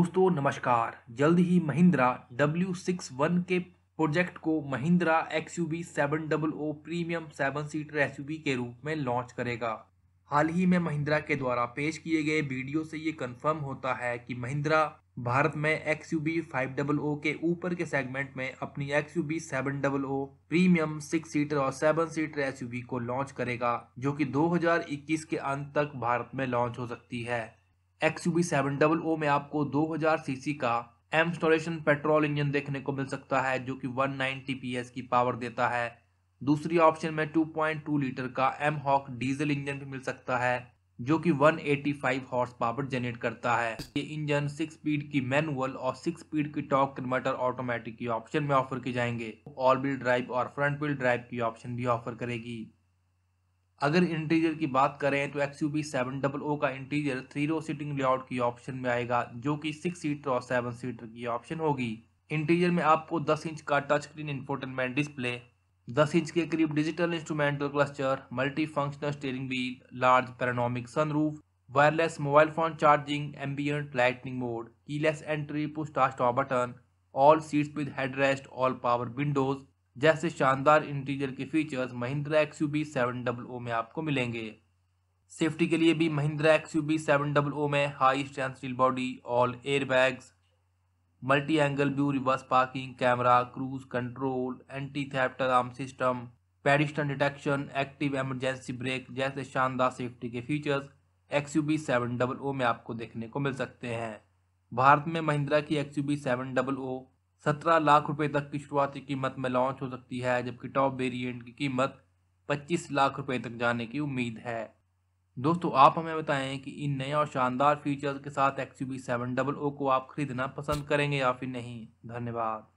दोस्तों नमस्कार जल्द ही महिंद्रा डब्ल्यू सिक्स वन के प्रोजेक्ट को Mahindra X U V seven double O premium seven seaters के रूप में लॉन्च करेगा हाल ही में महिंद्रा के द्वारा पेश किए गए वीडियो से ये कंफर्म होता है कि महिंद्रा भारत में X U V five double O के ऊपर के सेगमेंट में अपनी X U V seven double O premium six seater और सेवन सीटर एस को लॉन्च करेगा जो कि 2021 के अंत तक भारत में लॉन्च हो सकती है X U seven double O में आपको 2000 सीसी का एम स्टोरेशन पेट्रोल इंजन देखने को मिल सकता है जो कि 190 नाइनटी की पावर देता है दूसरी ऑप्शन में 2.2 लीटर का एम हॉक डीजल इंजन भी मिल सकता है जो कि 185 हॉर्स पावर जनरेट करता है ये इंजन सिक्स स्पीड की मैनुअल और सिक्स स्पीड की टॉप कन्वर्टर ऑटोमेटिक की ऑप्शन में ऑफर किए जाएंगे ऑल व्हील ड्राइव और फ्रंट व्हील ड्राइव की ऑप्शन भी ऑफर करेगी अगर इंटीरियर की बात करें तो X U V seven double O का interior three row seating layout की ऑप्शन में आएगा जो कि सिक्स सीटर और सेवन सीटर की ऑप्शन होगी इंटीरियर में आपको 10 इंच का touch screen infotainment display 10 inch के करीब digital instrumental cluster multi functional steering wheel large panoramic sunroof wireless mobile phone charging ambient lightning mode keyless entry push start stop button all seats with headrest all power windows जैसे शानदार interior के features Mahindra X U V seven double O में आपको मिलेंगे safety के लिए भी Mahindra X U V seven double O में high strength steel body all air bags multi angle view reverse parking camera cruise control anti theft alarm system pedestrian detection active emergency brake जैसे शानदार safety के features X U V seven double O में आपको देखने को मिल सकते हैं भारत में महिंद्रा की X U V seven double O सत्रह लाख रुपए तक की शुरुआती कीमत में लॉन्च हो सकती है जबकि टॉप वेरिएंट की कीमत पच्चीस लाख रुपए तक जाने की उम्मीद है दोस्तों आप हमें बताएं कि इन नए और शानदार फीचर्स के साथ एक्स यू को आप खरीदना पसंद करेंगे या फिर नहीं धन्यवाद